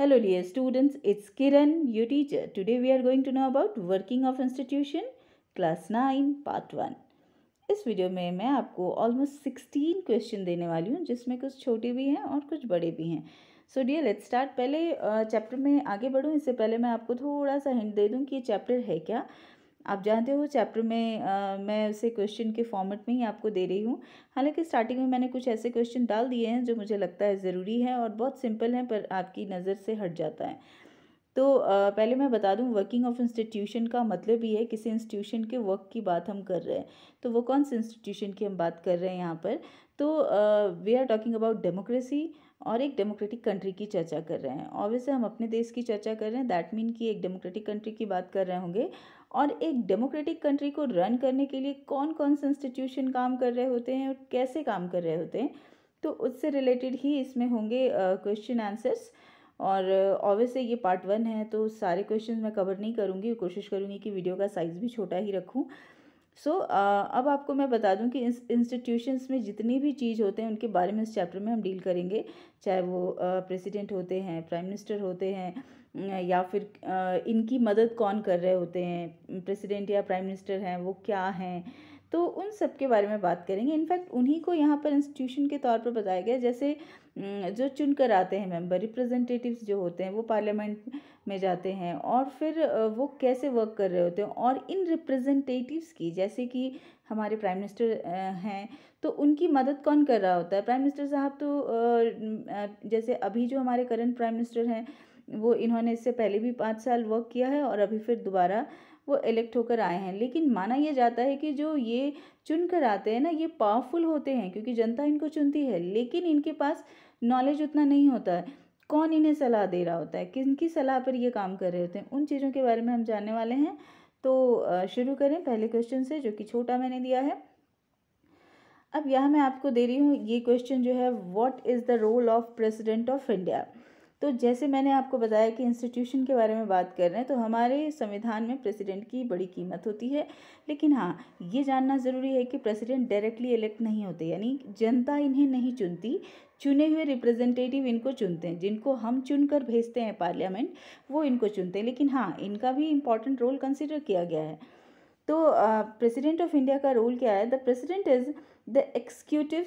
Hello dear students, it's Kiran, your teacher. Today we are going to know about working of institution, class 9, part 1. इस video में मैं आपको almost sixteen question देने वाली हूँ जिसमें कुछ छोटे भी हैं और कुछ बड़े भी हैं सो डियर लेट्स स्टार्ट पहले चैप्टर में आगे बढ़ूँ इससे पहले मैं आपको थोड़ा सा हिंट दे दूँ कि ये चैप्टर है क्या आप जानते हो चैप्टर में आ, मैं उसे क्वेश्चन के फॉर्मेट में ही आपको दे रही हूँ हालांकि स्टार्टिंग में मैंने कुछ ऐसे क्वेश्चन डाल दिए हैं जो मुझे लगता है ज़रूरी है और बहुत सिंपल हैं पर आपकी नज़र से हट जाता है तो आ, पहले मैं बता दूं वर्किंग ऑफ इंस्टीट्यूशन का मतलब ये है किसी इंस्टीट्यूशन के वर्क की बात हम कर रहे हैं तो वो कौन से इंस्टीट्यूशन की हम बात कर रहे हैं यहाँ पर तो we are talking about democracy और एक डेमोक्रेटिक कंट्री की चर्चा कर रहे हैं ऑब्वियसली हम अपने देश की चर्चा कर रहे हैं दैट मीन कि एक डेमोक्रेटिक कंट्री की बात कर रहे होंगे और एक डेमोक्रेटिक कंट्री को रन करने के लिए कौन कौन से इंस्टीट्यूशन काम कर रहे होते हैं और कैसे काम कर रहे होते हैं तो उससे रिलेटेड ही इसमें होंगे क्वेश्चन uh, आंसर्स और ऑब्वियसली uh, ये पार्ट वन है तो सारे क्वेश्चन मैं कवर नहीं करूँगी कोशिश करूँगी कि वीडियो का साइज़ भी छोटा ही रखूँ सो so, uh, अब आपको मैं बता दूं कि इंस्टीट्यूशंस में जितनी भी चीज़ होते हैं उनके बारे में इस चैप्टर में हम डील करेंगे चाहे वो प्रेसिडेंट होते हैं प्राइम मिनिस्टर होते हैं या फिर इनकी मदद कौन कर रहे होते हैं प्रेसिडेंट या प्राइम मिनिस्टर हैं वो क्या हैं तो उन सब के बारे में बात करेंगे इनफैक्ट उन्हीं को यहाँ पर इंस्टीट्यूशन के तौर पर बताया गया जैसे जो चुनकर आते हैं मेंबर रिप्रेजेंटेटिव्स जो होते हैं वो पार्लियामेंट में जाते हैं और फिर वो कैसे वर्क कर रहे होते हैं और इन रिप्रेजेंटेटिव्स की जैसे कि हमारे प्राइम मिनिस्टर हैं तो उनकी मदद कौन कर रहा होता है प्राइम मिनिस्टर साहब तो जैसे अभी जो हमारे करंट प्राइम मिनिस्टर हैं वो इन्होंने इससे पहले भी पाँच साल वर्क किया है और अभी फिर दोबारा वो इलेक्ट होकर आए हैं लेकिन माना यह जाता है कि जो ये चुन कर आते हैं ना ये पावरफुल होते हैं क्योंकि जनता इनको चुनती है लेकिन इनके पास नॉलेज उतना नहीं होता है कौन इन्हें सलाह दे रहा होता है किन की सलाह पर ये काम कर रहे होते हैं उन चीज़ों के बारे में हम जानने वाले हैं तो शुरू करें पहले क्वेश्चन से जो कि छोटा मैंने दिया है अब यह मैं आपको दे रही हूँ ये क्वेश्चन जो है what is the role of president of India तो जैसे मैंने आपको बताया कि इंस्टीट्यूशन के बारे में बात कर रहे हैं तो हमारे संविधान में प्रेसिडेंट की बड़ी कीमत होती है लेकिन हाँ ये जानना ज़रूरी है कि प्रेसिडेंट डायरेक्टली इलेक्ट नहीं होते यानी जनता इन्हें नहीं चुनती चुने हुए रिप्रेजेंटेटिव इनको चुनते हैं जिनको हम चुनकर भेजते हैं पार्लियामेंट वो इनको चुनते हैं लेकिन हाँ इनका भी इम्पोर्टेंट रोल कंसिडर किया गया है तो प्रेसिडेंट ऑफ इंडिया का रोल क्या है the president is the executive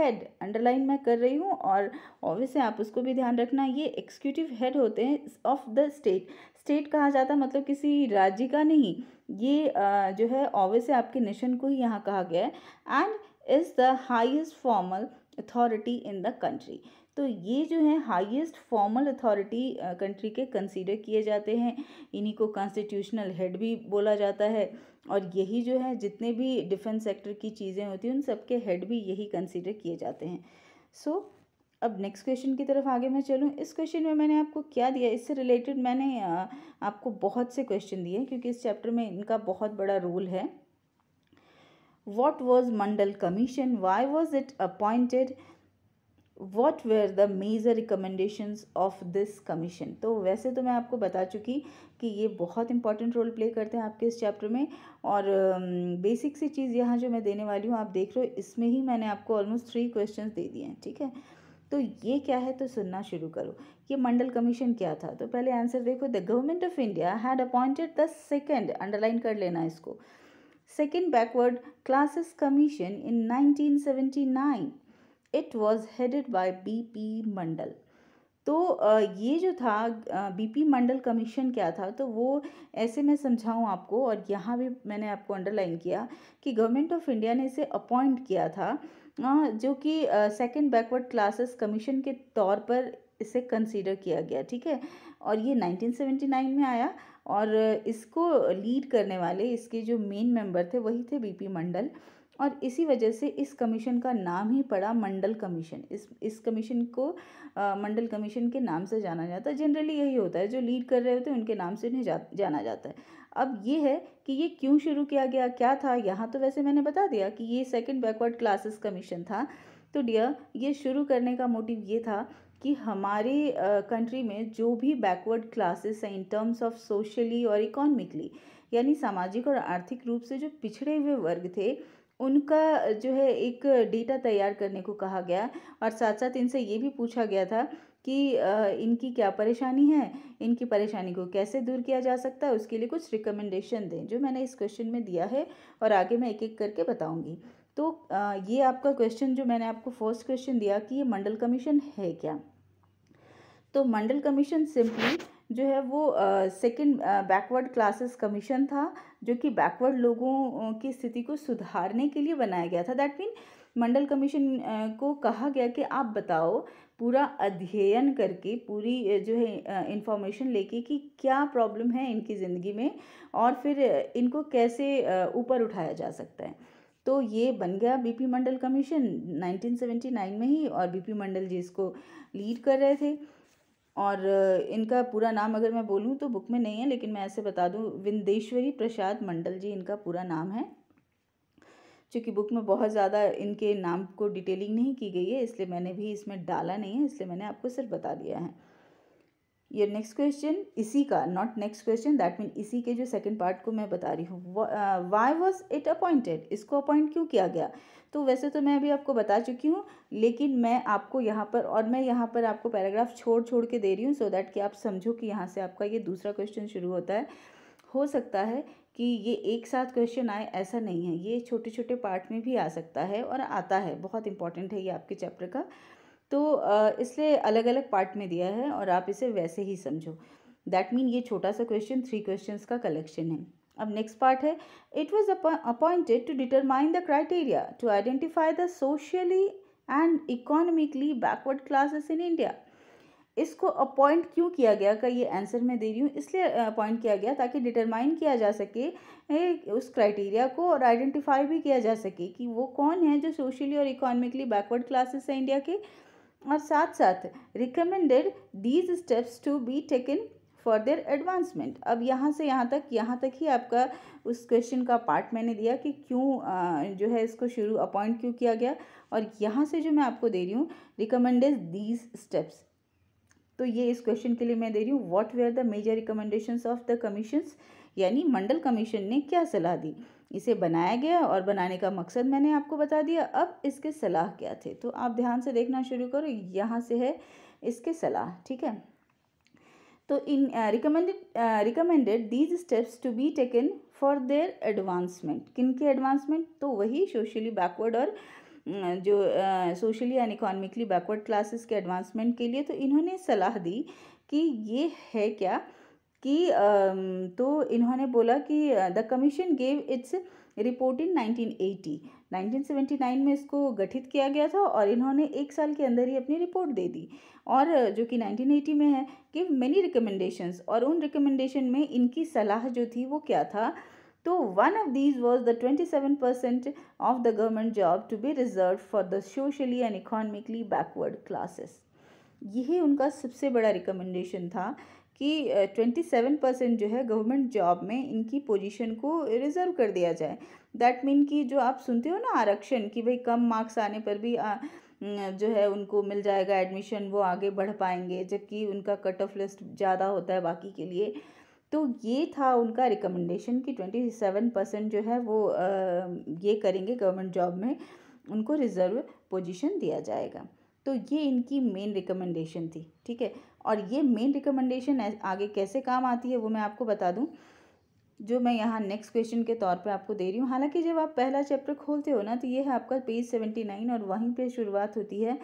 head underline मैं कर रही हूँ और ऑब्वियस आप उसको भी ध्यान रखना ये एक्सिक्यूटिव हेड होते हैं ऑफ द स्टेट स्टेट कहा जाता है मतलब किसी राज्य का नहीं ये जो है ऑब्वियस आपके नेशन को ही यहाँ कहा गया है and is the highest formal authority in the country तो ये जो है हाईएस्ट फॉर्मल अथॉरिटी कंट्री के कंसीडर किए जाते हैं इन्हीं को कॉन्स्टिट्यूशनल हेड भी बोला जाता है और यही जो है जितने भी डिफेंस सेक्टर की चीज़ें होती हैं उन सबके हेड भी यही कंसिडर किए जाते हैं सो so, अब नेक्स्ट क्वेश्चन की तरफ आगे मैं चलूँ इस क्वेश्चन में मैंने आपको क्या दिया इससे रिलेटेड मैंने आपको बहुत से क्वेश्चन दिए क्योंकि इस चैप्टर में इनका बहुत बड़ा रोल है what was Mandal commission why was it appointed what were the major recommendations of this commission तो वैसे तो मैं आपको बता चुकी कि ये बहुत इंपॉर्टेंट रोल प्ले करते हैं आपके इस चैप्टर में और बेसिक um, सी चीज़ यहाँ जो मैं देने वाली हूँ आप देख रहे हो इसमें ही मैंने आपको ऑलमोस्ट थ्री क्वेश्चन दे दिए हैं ठीक है तो ये क्या है तो सुनना शुरू करो ये मंडल कमीशन क्या था तो पहले आंसर देखो the government of India had appointed the second underline कर लेना इसको second backward classes commission in nineteen seventy nine it was headed B P Mandal तो ये जो था बीपी मंडल कमीशन क्या था तो वो ऐसे मैं समझाऊँ आपको और यहाँ भी मैंने आपको अंडरलाइन किया कि गवर्नमेंट ऑफ इंडिया ने इसे अपॉइंट किया था जो कि सेकंड बैकवर्ड क्लासेस कमीशन के तौर पर इसे कंसीडर किया गया ठीक है और ये 1979 में आया और इसको लीड करने वाले इसके जो मेन मेंबर थे वही थे बीपी मंडल और इसी वजह से इस कमीशन का नाम ही पड़ा मंडल कमीशन इस इस कमीशन को आ, मंडल कमीशन के नाम से जाना जाता है जनरली यही होता है जो लीड कर रहे होते हैं उनके नाम से उन्हें जा, जाना जाता है अब ये है कि ये क्यों शुरू किया गया क्या था यहाँ तो वैसे मैंने बता दिया कि ये सेकेंड बैकवर्ड क्लासेस कमीशन था तो डियर ये शुरू करने का मोटिव ये था कि हमारे कंट्री में जो भी बैकवर्ड क्लासेस हैं इन टर्म्स ऑफ सोशली और इकोनॉमिकली यानी सामाजिक और आर्थिक रूप से जो पिछड़े हुए वर्ग थे उनका जो है एक डेटा तैयार करने को कहा गया और साथ साथ इनसे ये भी पूछा गया था कि इनकी क्या परेशानी है इनकी परेशानी को कैसे दूर किया जा सकता है उसके लिए कुछ रिकमेंडेशन दें जो मैंने इस क्वेश्चन में दिया है और आगे मैं एक एक करके बताऊंगी तो ये आपका क्वेश्चन जो मैंने आपको फर्स्ट क्वेश्चन दिया कि ये मंडल कमीशन है क्या तो मंडल कमीशन सिंपली जो है वो सेकंड बैकवर्ड क्लासेस कमीशन था जो कि बैकवर्ड लोगों की स्थिति को सुधारने के लिए बनाया गया था दैट मीन मंडल कमीशन को कहा गया कि आप बताओ पूरा अध्ययन करके पूरी जो है इन्फॉर्मेशन लेके कि क्या प्रॉब्लम है इनकी ज़िंदगी में और फिर इनको कैसे ऊपर उठाया जा सकता है तो ये बन गया बीपी मंडल कमीशन 1979 में ही और बीपी मंडल जी इसको लीड कर रहे थे और इनका पूरा नाम अगर मैं बोलूँ तो बुक में नहीं है लेकिन मैं ऐसे बता दूँ विंदेश्वरी प्रसाद मंडल जी इनका पूरा नाम है चूँकि बुक में बहुत ज़्यादा इनके नाम को डिटेलिंग नहीं की गई है इसलिए मैंने भी इसमें डाला नहीं है इसलिए मैंने आपको सिर्फ बता दिया है ये नेक्स्ट क्वेश्चन इसी का not next question that mean इसी के जो सेकंड पार्ट को मैं बता रही हूँ वाई वॉज इट अपॉइंटेड इसको अपॉइंट क्यों किया गया तो वैसे तो मैं अभी आपको बता चुकी हूँ लेकिन मैं आपको यहाँ पर और मैं यहाँ पर आपको पैराग्राफ छोड़ छोड़ के दे रही हूँ सो दैट कि आप समझो कि यहाँ से आपका ये दूसरा क्वेश्चन शुरू होता है हो सकता है कि ये एक साथ क्वेश्चन आए ऐसा नहीं है ये छोटे छोटे पार्ट में भी आ सकता है और आता है बहुत इंपॉर्टेंट है ये आपके चैप्टर का तो इसलिए अलग अलग पार्ट में दिया है और आप इसे वैसे ही समझो दैट मीन ये छोटा सा क्वेश्चन थ्री क्वेश्चंस का कलेक्शन है अब नेक्स्ट पार्ट है it was appointed to determine the criteria to identify the socially and economically backward classes in India इसको अपॉइंट क्यों किया गया का ये आंसर मैं दे रही हूँ इसलिए अपॉइंट किया गया ताकि डिटरमाइन किया जा सके उस क्राइटेरिया को और आइडेंटिफाई भी किया जा सके कि वो कौन है जो सोशली और इकोनॉमिकली बैकवर्ड क्लासेस है इंडिया के और साथ साथ recommended these steps to be taken for their advancement अब यहाँ से यहाँ तक यहाँ तक ही आपका उस क्वेश्चन का पार्ट मैंने दिया कि क्यों जो है इसको शुरू अपॉइंट क्यों किया गया और यहाँ से जो मैं आपको दे रही हूँ रिकमेंडेड दीज स्टेप्स तो ये इस क्वेश्चन के लिए मैं दे रही हूँ what were the major recommendations of the commissions यानी मंडल कमीशन ने क्या सलाह दी इसे बनाया गया और बनाने का मकसद मैंने आपको बता दिया अब इसके सलाह क्या थे तो आप ध्यान से देखना शुरू करो यहाँ से है इसके सलाह ठीक है तो इन recommended recommended these steps to be taken for their advancement किन के एडवांसमेंट तो वही सोशली बैकवर्ड और जो socially and economically backward classes के एडवांसमेंट के लिए तो इन्होंने सलाह दी कि ये है क्या कि तो इन्होंने बोला कि the commission gave its report in 1980 1979 में इसको गठित किया गया था और इन्होंने एक साल के अंदर ही अपनी रिपोर्ट दे दी और जो कि 1980 में है कि मेनी रिकमेंडेशंस और उन रिकमेंडेशन में इनकी सलाह जो थी वो क्या था तो one of these was the twenty seven percent of the government job to be reserve for the socially and economically backward classes यही उनका सबसे बड़ा रिकमेंडेशन था कि ट्वेंटी सेवन परसेंट जो है गवर्नमेंट जॉब में इनकी पोजीशन को रिज़र्व कर दिया जाए दैट मीन कि जो आप सुनते हो ना आरक्षण कि भाई कम मार्क्स आने पर भी आ, जो है उनको मिल जाएगा एडमिशन वो आगे बढ़ पाएंगे जबकि उनका कट ऑफ लिस्ट ज़्यादा होता है बाकी के लिए तो ये था उनका रिकमेंडेशन कि ट्वेंटी सेवन परसेंट जो है वो आ, ये करेंगे गवर्नमेंट जॉब में उनको रिज़र्व पोजीशन दिया जाएगा तो ये इनकी मेन रिकमेंडेशन थी ठीक है और ये मेन रिकमेंडेशन आगे कैसे काम आती है वो मैं आपको बता दूँ जो मैं यहाँ नेक्स्ट क्वेश्चन के तौर पे आपको दे रही हूँ हालांकि जब आप पहला चैप्टर खोलते हो ना तो ये है आपका पेज सेवेंटी नाइन और वहीं पे शुरुआत होती है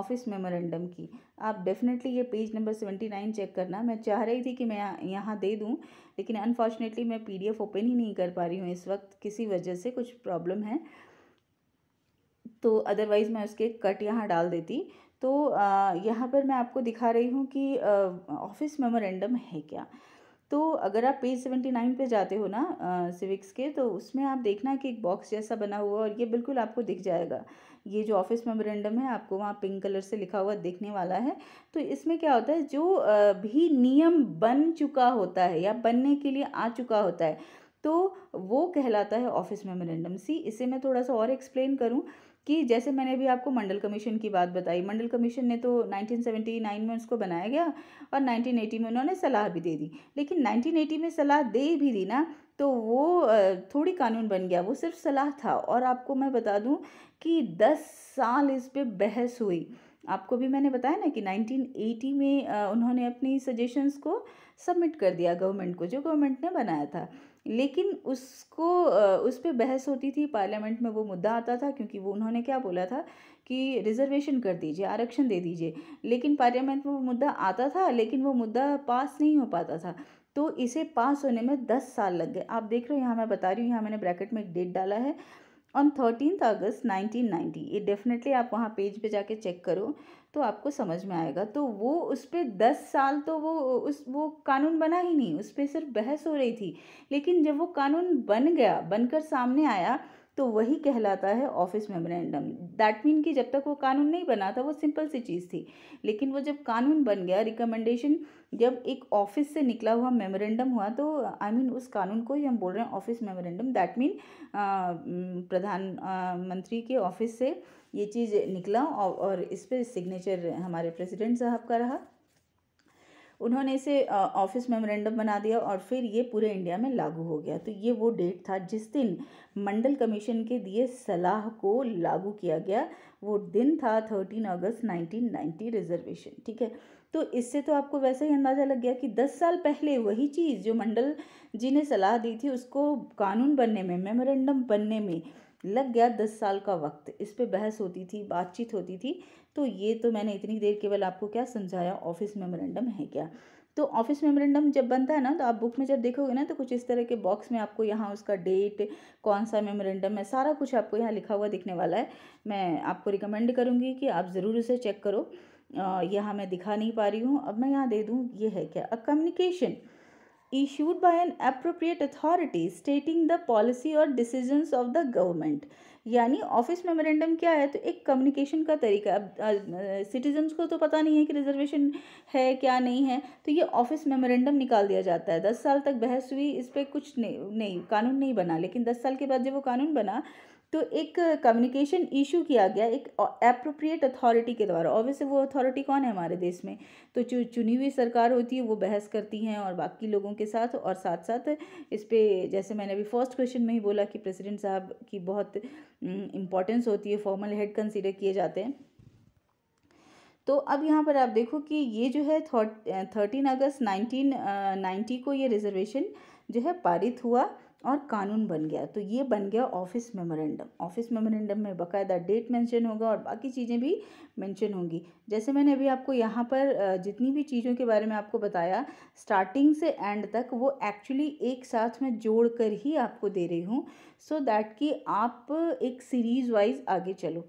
ऑफिस मेमोरेंडम की आप डेफिनेटली ये page number seventy nine check करना मैं चाह रही थी कि मैं यहाँ दे दूँ लेकिन अनफॉर्चुनेटली मैं पी ओपन ही नहीं कर पा रही हूँ इस वक्त किसी वजह से कुछ प्रॉब्लम है तो अदरवाइज़ मैं उसके कट यहाँ डाल देती तो यहाँ पर मैं आपको दिखा रही हूँ कि ऑफिस मेमोरेंडम है क्या तो अगर आप पेज सेवेंटी नाइन पर जाते हो ना सिविक्स के तो उसमें आप देखना कि एक बॉक्स जैसा बना हुआ और ये बिल्कुल आपको दिख जाएगा ये जो ऑफिस मेमोरेंडम है आपको वहाँ पिंक कलर से लिखा हुआ दिखने वाला है तो इसमें क्या होता है जो भी नियम बन चुका होता है या बनने के लिए आ चुका होता है तो वो कहलाता है ऑफिस मेमोरेंडम सी इसे मैं थोड़ा सा और एक्सप्लेन करूँ कि जैसे मैंने अभी आपको मंडल कमीशन की बात बताई मंडल कमीशन ने तो 1979 में उसको बनाया गया और 1980 में उन्होंने सलाह भी दे दी लेकिन 1980 में सलाह दे भी दी ना तो वो थोड़ी कानून बन गया वो सिर्फ सलाह था और आपको मैं बता दूं कि दस साल इस पर बहस हुई आपको भी मैंने बताया ना कि 1980 में उन्होंने अपनी सजेशंस को सबमिट कर दिया गवर्नमेंट को जो गवर्नमेंट ने बनाया था लेकिन उसको उस पर बहस होती थी पार्लियामेंट में वो मुद्दा आता था क्योंकि वो उन्होंने क्या बोला था कि रिजर्वेशन कर दीजिए आरक्षण दे दीजिए लेकिन पार्लियामेंट में वो मुद्दा आता था लेकिन वो मुद्दा पास नहीं हो पाता था तो इसे पास होने में दस साल लग गए आप देख रहे हो यहाँ मैं बता रही हूँ यहाँ मैंने ब्रैकेट में एक डेट डाला है ऑन थर्टीन अगस्त 1990 ये डेफिनेटली आप वहाँ पेज पे जाके चेक करो तो आपको समझ में आएगा तो वो उस पर दस साल तो वो उस वो कानून बना ही नहीं उस पर सिर्फ बहस हो रही थी लेकिन जब वो कानून बन गया बनकर सामने आया तो वही कहलाता है ऑफिस मेमोरेंडम दैट मीन कि जब तक वो कानून नहीं बना था वो सिंपल सी चीज़ थी लेकिन वो जब कानून बन गया रिकमेंडेशन जब एक ऑफिस से निकला हुआ मेमोरेंडम हुआ तो आई I मीन mean, उस कानून को ही हम बोल रहे हैं ऑफिस मेमोरेंडम दैट मीन प्रधानमंत्री के ऑफिस से ये चीज़ निकला और, और इस पर सिग्नेचर हमारे प्रेसिडेंट साहब का रहा उन्होंने इसे ऑफिस मेमोरेंडम बना दिया और फिर ये पूरे इंडिया में लागू हो गया तो ये वो डेट था जिस दिन मंडल कमीशन के दिए सलाह को लागू किया गया वो दिन था thirteen August nineteen ninety reservation ठीक है तो इससे तो आपको वैसे ही अंदाज़ा लग गया कि दस साल पहले वही चीज़ जो मंडल जी ने सलाह दी थी उसको कानून बनने में मेमोरेंडम बनने में लग गया दस साल का वक्त इस पर बहस होती थी बातचीत होती थी तो ये तो मैंने इतनी देर केवल आपको क्या समझाया ऑफिस मेमोरेंडम है क्या तो ऑफिस मेमोरेंडम जब बनता है ना तो आप बुक में जब देखोगे ना तो कुछ इस तरह के बॉक्स में आपको यहाँ उसका डेट कौन सा मेमोरेंडम है सारा कुछ आपको यहाँ लिखा हुआ दिखने वाला है मैं आपको रिकमेंड करूँगी कि आप ज़रूर उसे चेक करो यहाँ मैं दिखा नहीं पा रही हूँ अब मैं यहाँ दे दूँ ये है क्या a communication issued by an appropriate authority stating the policy और डिसीजन ऑफ द गवर्नमेंट यानी ऑफिस मेमोरेंडम क्या है तो एक कम्युनिकेशन का तरीका अब सिटीजन्स को तो पता नहीं है कि रिजर्वेशन है क्या नहीं है तो ये ऑफिस मेमोरेंडम निकाल दिया जाता है दस साल तक बहस हुई इस पर कुछ नहीं, नहीं कानून नहीं बना लेकिन दस साल के बाद जब वो कानून बना तो एक कम्युनिकेशन इशू किया गया एक अप्रोप्रिएट अथॉरिटी के द्वारा ऑब्वियसली वो अथॉरिटी कौन है हमारे देश में तो जो चुनी हुई सरकार होती है वो बहस करती हैं और बाकी लोगों के साथ और साथ साथ इस पर जैसे मैंने अभी फर्स्ट क्वेश्चन में ही बोला कि प्रेसिडेंट साहब की बहुत इंपॉर्टेंस होती है फॉर्मल हेड कंसिडर किए जाते हैं तो अब यहाँ पर आप देखो कि ये जो है थर्टीन अगस्त नाइनटीन नाइन्टी को ये रिजर्वेशन जो है पारित हुआ और कानून बन गया तो ये बन गया ऑफिस मेमोरेंडम ऑफिस मेमोरेंडम में बकायदा डेट मेंशन होगा और बाकी चीज़ें भी मेंशन होंगी जैसे मैंने अभी आपको यहाँ पर जितनी भी चीज़ों के बारे में आपको बताया स्टार्टिंग से एंड तक वो एक्चुअली एक साथ में जोड़ कर ही आपको दे रही हूँ सो दैट कि आप एक सीरीज़ वाइज आगे चलो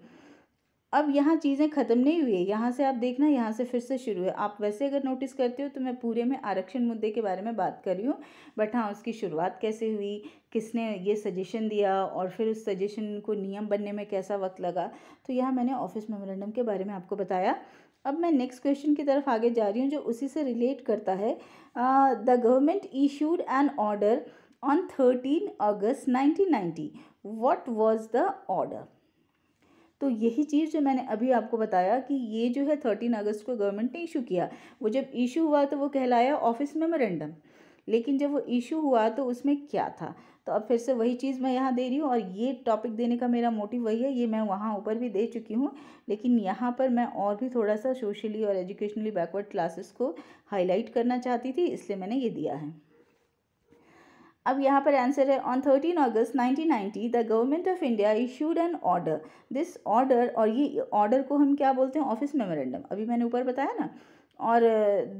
अब यहाँ चीज़ें ख़त्म नहीं हुई है यहाँ से आप देखना यहाँ से फिर से शुरू है आप वैसे अगर नोटिस करते हो तो मैं पूरे में आरक्षण मुद्दे के बारे में बात कर रही हूँ बट हाँ उसकी शुरुआत कैसे हुई किसने ये सजेशन दिया और फिर उस सजेशन को नियम बनने में कैसा वक्त लगा तो यह मैंने ऑफिस मेमोरेंडम के बारे में आपको बताया अब मैं नेक्स्ट क्वेश्चन की तरफ आगे जा रही हूँ जो उसी से रिलेट करता है the government issued an order on thirteen August nineteen ninety what was the order तो यही चीज़ जो मैंने अभी आपको बताया कि ये जो है थर्टीन अगस्त को गवर्नमेंट ने इशू किया वो जब इशू हुआ तो वो कहलाया ऑफिस मेमोरेंडम लेकिन जब वो इशू हुआ तो उसमें क्या था तो अब फिर से वही चीज़ मैं यहाँ दे रही हूँ और ये टॉपिक देने का मेरा मोटिव वही है ये मैं वहाँ ऊपर भी दे चुकी हूँ लेकिन यहाँ पर मैं और भी थोड़ा सा सोशली और एजुकेशनली बैकवर्ड क्लासेस को हाईलाइट करना चाहती थी इसलिए मैंने ये दिया है अब यहाँ पर आंसर है on thirteen August 1990 the government of India issued an order this order और ये ऑर्डर को हम क्या बोलते हैं ऑफिस मेमोरेंडम अभी मैंने ऊपर बताया ना और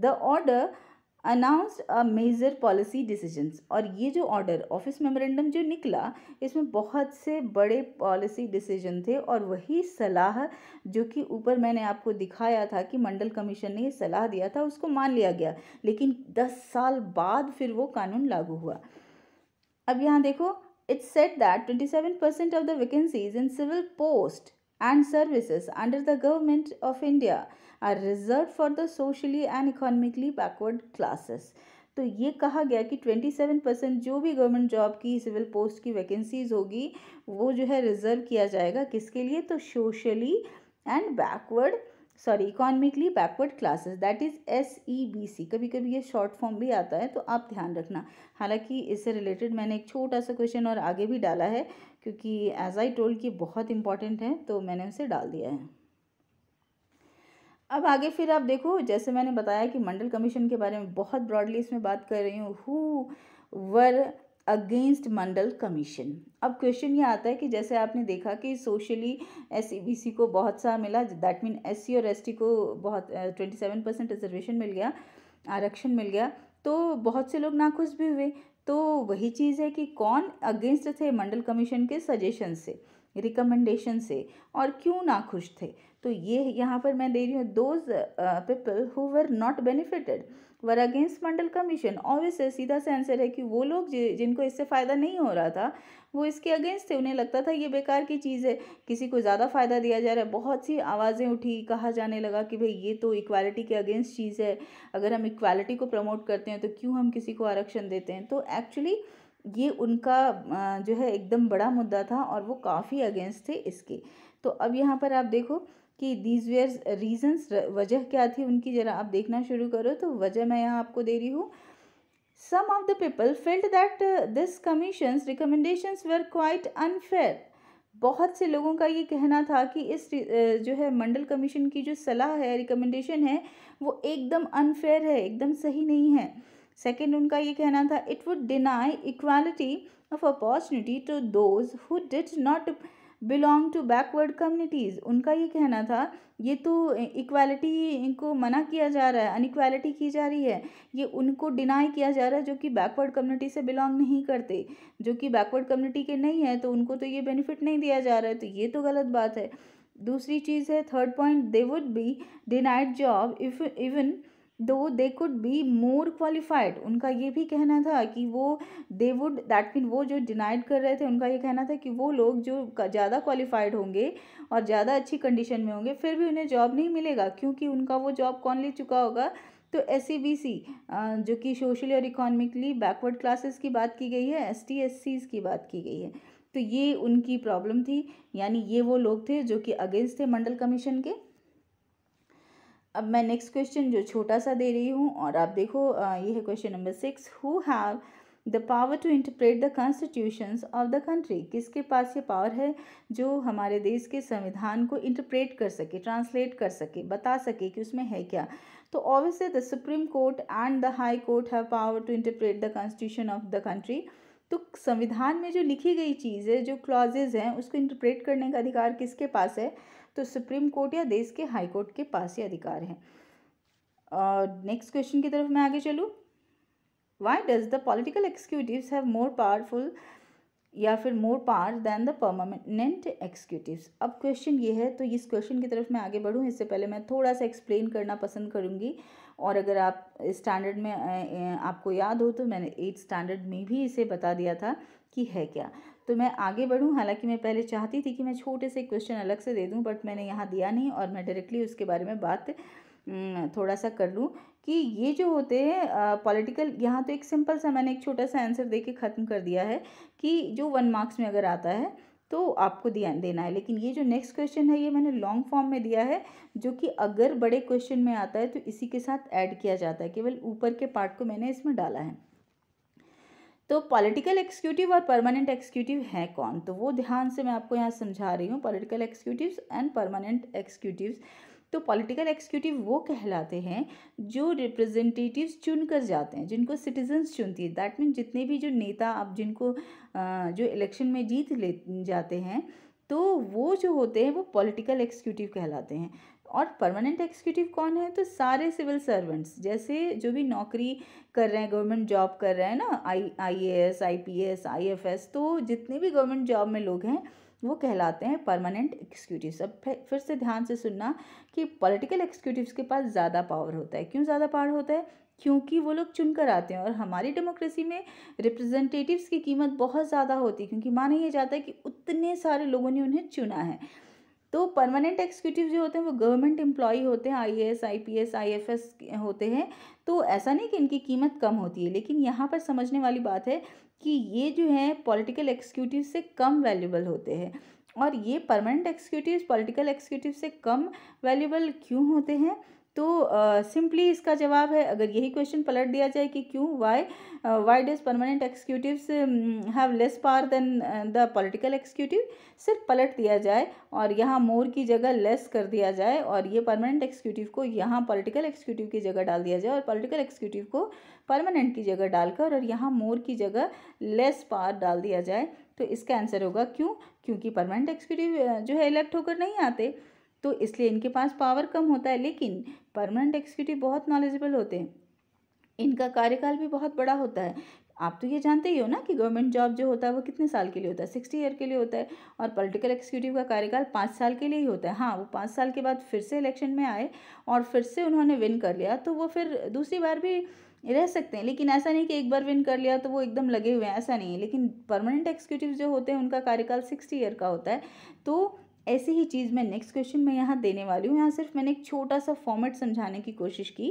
the order announced a major policy decisions और ये जो ऑर्डर ऑफिस मेमोरेंडम जो निकला इसमें बहुत से बड़े पॉलिसी डिसीजन थे और वही सलाह जो कि ऊपर मैंने आपको दिखाया था कि मंडल कमीशन ने सलाह दिया था उसको मान लिया गया लेकिन दस साल बाद फिर वो कानून लागू हुआ अब यहाँ देखो it's said that twenty seven percent of the vacancies in civil post and services under the government of India are reserve for the socially and economically backward classes तो ये कहा गया कि ट्वेंटी सेवन परसेंट जो भी government job की civil post की vacancies होगी वो जो है रिज़र्व किया जाएगा किसके लिए तो socially and backward sorry economically backward classes that is S E B C कभी कभी ये शॉर्ट फॉर्म भी आता है तो आप ध्यान रखना हालांकि इससे रिलेटेड मैंने एक छोटा सा क्वेश्चन और आगे भी डाला है क्योंकि एज आई टोल्ड कि बहुत इंपॉर्टेंट है तो मैंने उसे डाल दिया है अब आगे फिर आप देखो जैसे मैंने बताया कि मंडल कमीशन के बारे में बहुत ब्रॉडली इसमें बात कर रही हूँ who were against Mandal commission अब क्वेश्चन ये आता है कि जैसे आपने देखा कि सोशली एस सी बी को बहुत सा मिला दैट मीन एस सी और एस टी को बहुत ट्वेंटी सेवन परसेंट रिजर्वेशन मिल गया आरक्षण मिल गया तो बहुत से लोग नाखुश भी हुए तो वही चीज़ है कि कौन अगेंस्ट थे मंडल कमीशन के सजेशन से रिकमेंडेशन से और क्यों नाखुश थे तो ये यहाँ पर मैं दे रही हूँ those people who were not benefited were against Mandal commission obvious है सीधा सा आंसर है कि वो लोग जिनको इससे फ़ायदा नहीं हो रहा था वो इसके अगेंस्ट थे उन्हें लगता था ये बेकार की चीज़ है किसी को ज़्यादा फ़ायदा दिया जा रहा है बहुत सी आवाज़ें उठी कहा जाने लगा कि भाई ये तो इक्वालिटी के अगेंस्ट चीज़ है अगर हम इक्वालिटी को प्रमोट करते हैं तो क्यों हम किसी को आरक्षण देते हैं तो एक्चुअली ये उनका जो है एकदम बड़ा मुद्दा था और वो काफ़ी अगेंस्ट थे इसके तो अब यहाँ पर आप देखो कि दीज वेयर रीजन्स वजह क्या थी उनकी ज़रा आप देखना शुरू करो तो वजह मैं यहाँ आपको दे रही हूँ some of the people felt that this commission recommendation recommendations quite unfair बहुत से लोगों का ये कहना था कि इस uh, जो है मंडल कमीशन की जो सलाह है रिकमेंडेशन है वो एकदम अनफेयर है एकदम सही नहीं है सेकेंड उनका ये कहना था it would deny equality of opportunity to those who did not belong to backward communities उनका ये कहना था ये तो इक्वालिटी को मना किया जा रहा है अनइक्वालिटी की जा रही है ये उनको डिनाई किया जा रहा है जो कि बैकवर्ड कम्युनिटी से बिलोंग नहीं करते जो कि बैकवर्ड कम्युनिटी के नहीं है तो उनको तो ये बेनिफिट नहीं दिया जा रहा है तो ये तो गलत बात है दूसरी चीज़ है third point they would be denied job if even though they could be more qualified उनका ये भी कहना था कि वो दे वुड दैट मीन वो जो डिनाइड कर रहे थे उनका ये कहना था कि वो लोग जो ज़्यादा क्वालिफाइड होंगे और ज़्यादा अच्छी कंडीशन में होंगे फिर भी उन्हें जॉब नहीं मिलेगा क्योंकि उनका वो जॉब कौन ले चुका होगा तो एस सी e जो कि सोशली और इकोनॉमिकली बैकवर्ड क्लासेस की बात की गई है एस टी की बात की गई है तो ये उनकी प्रॉब्लम थी यानी ये वो लोग थे जो कि अगेंस्ट थे मंडल कमीशन के अब मैं नेक्स्ट क्वेश्चन जो छोटा सा दे रही हूँ और आप देखो ये है question number six who have the power to interpret the constitutions of the country किसके पास ये पावर है जो हमारे देश के संविधान को इंटरप्रेट कर सके ट्रांसलेट कर सके बता सके कि उसमें है क्या तो obviously the supreme court and the high court have power to interpret the constitution of the country तो संविधान में जो लिखी गई चीज़ है जो क्लॉजेज हैं उसको इंटरप्रेट करने का अधिकार किसके पास है तो सुप्रीम कोर्ट या देश के हाई कोर्ट के पास ये अधिकार हैं और नेक्स्ट क्वेश्चन की तरफ मैं आगे चलूँ why does the political executive have more powerful या फिर more power than the permanent executive अब क्वेश्चन ये है तो इस क्वेश्चन की तरफ मैं आगे बढ़ूँ इससे पहले मैं थोड़ा सा एक्सप्लेन करना पसंद करूँगी और अगर आप स्टैंडर्ड में आपको याद हो तो मैंने एट स्टैंडर्ड में भी इसे बता दिया था कि है क्या तो मैं आगे बढ़ूँ हालांकि मैं पहले चाहती थी कि मैं छोटे से क्वेश्चन अलग से दे दूँ बट मैंने यहाँ दिया नहीं और मैं डायरेक्टली उसके बारे में बात थोड़ा सा कर लूँ कि ये जो होते हैं पॉलिटिकल यहाँ तो एक सिंपल सा मैंने एक छोटा सा आंसर दे के ख़त्म कर दिया है कि जो वन मार्क्स में अगर आता है तो आपको ध्यान देना है लेकिन ये जो नेक्स्ट क्वेश्चन है ये मैंने लॉन्ग फॉर्म में दिया है जो कि अगर बड़े क्वेश्चन में आता है तो इसी के साथ ऐड किया जाता है केवल ऊपर के पार्ट को मैंने इसमें डाला है तो पॉलिटिकल एक्सिक्यूटिव और परमानेंट एक्सिक्यूटिव है कौन तो वो ध्यान से मैं आपको यहाँ समझा रही हूँ political executives and permanent executives तो पॉलिटिकल एक्सिक्यूटिव वो कहलाते हैं जो रिप्रेजेंटेटिव्स चुन कर जाते हैं जिनको सिटीजन्स चुनती है दैट मीन जितने भी जो नेता अब जिनको जो इलेक्शन में जीत ले जाते हैं तो वो जो होते हैं वो पॉलिटिकल एक्सिक्यूटिव कहलाते हैं और परमानेंट एक्सिक्यूटिव कौन है तो सारे सिविल सर्वेंट्स जैसे जो भी नौकरी कर रहे हैं गवर्नमेंट जॉब कर रहे हैं ना I I A S I P S I F S तो जितने भी गवर्नमेंट जॉब में लोग हैं वो कहलाते हैं परमानेंट एक्सिक्यूटिव्स अब फिर से ध्यान से सुनना कि पॉलिटिकल एक्सिक्यूटिव्स के पास ज़्यादा पावर होता है क्यों ज़्यादा पावर होता है क्योंकि वो लोग चुनकर आते हैं और हमारी डेमोक्रेसी में रिप्रेजेंटेटिव्स की कीमत बहुत ज़्यादा होती है क्योंकि माना यह जाता है कि उतने सारे लोगों ने उन्हें चुना है तो परमानेंट एक्सिक्यूटिव जो होते हैं वो गवर्नमेंट एम्प्लॉई होते हैं I I S S P I F S होते हैं तो ऐसा नहीं कि इनकी कीमत कम होती है लेकिन यहाँ पर समझने वाली बात है कि ये जो है पॉलिटिकल एक्सिक्यूटिव से कम वैल्यूबल होते हैं और ये परमानेंट एक्सिक्यूटिव पॉलिटिकल एक्सिक्यूटिव से कम वैल्यूबल क्यों होते हैं तो सिंपली uh, इसका जवाब है अगर यही क्वेश्चन पलट दिया जाए कि क्यों why why does permanent executive have less power than the political executive सिर्फ पलट दिया जाए और यहाँ मोर की जगह लेस कर दिया जाए और ये परमानेंट एक्सिक्यूटिव को यहाँ पॉलिटिकल एक्सिक्यूटिव की जगह डाल दिया जाए और पॉलिटिकल एक्सिक्यूटिव को परमानेंट की जगह डालकर और यहाँ मोर की जगह लेस पावर डाल दिया जाए तो इसका आंसर होगा क्यों क्योंकि परमानेंट एक्सिक्यूटिव जो है इलेक्ट होकर नहीं आते तो इसलिए इनके पास पावर कम होता है लेकिन परमानेंट एग्जीक्यूटिव बहुत नॉलेजेबल होते हैं इनका कार्यकाल भी बहुत बड़ा होता है आप तो ये जानते ही हो ना कि गवर्नमेंट जॉब जो होता है वो कितने साल के लिए होता है सिक्सटी ईयर के लिए होता है और पॉलिटिकल एग्जीक्यूटिव का कार्यकाल पाँच साल के लिए ही होता है हाँ वो पाँच साल के बाद फिर से इलेक्शन में आए और फिर से उन्होंने विन कर लिया तो वो फिर दूसरी बार भी रह सकते हैं लेकिन ऐसा नहीं कि एक बार विन कर लिया तो वो एकदम लगे हुए हैं ऐसा नहीं है लेकिन परमानेंट एग्जीक्यूटिव जो होते हैं उनका कार्यकाल सिक्सटी ईयर का होता है तो ऐसी ही चीज़ मैं नेक्स्ट क्वेश्चन में यहाँ देने वाली हूँ यहाँ सिर्फ मैंने एक छोटा सा फॉर्मेट समझाने की कोशिश की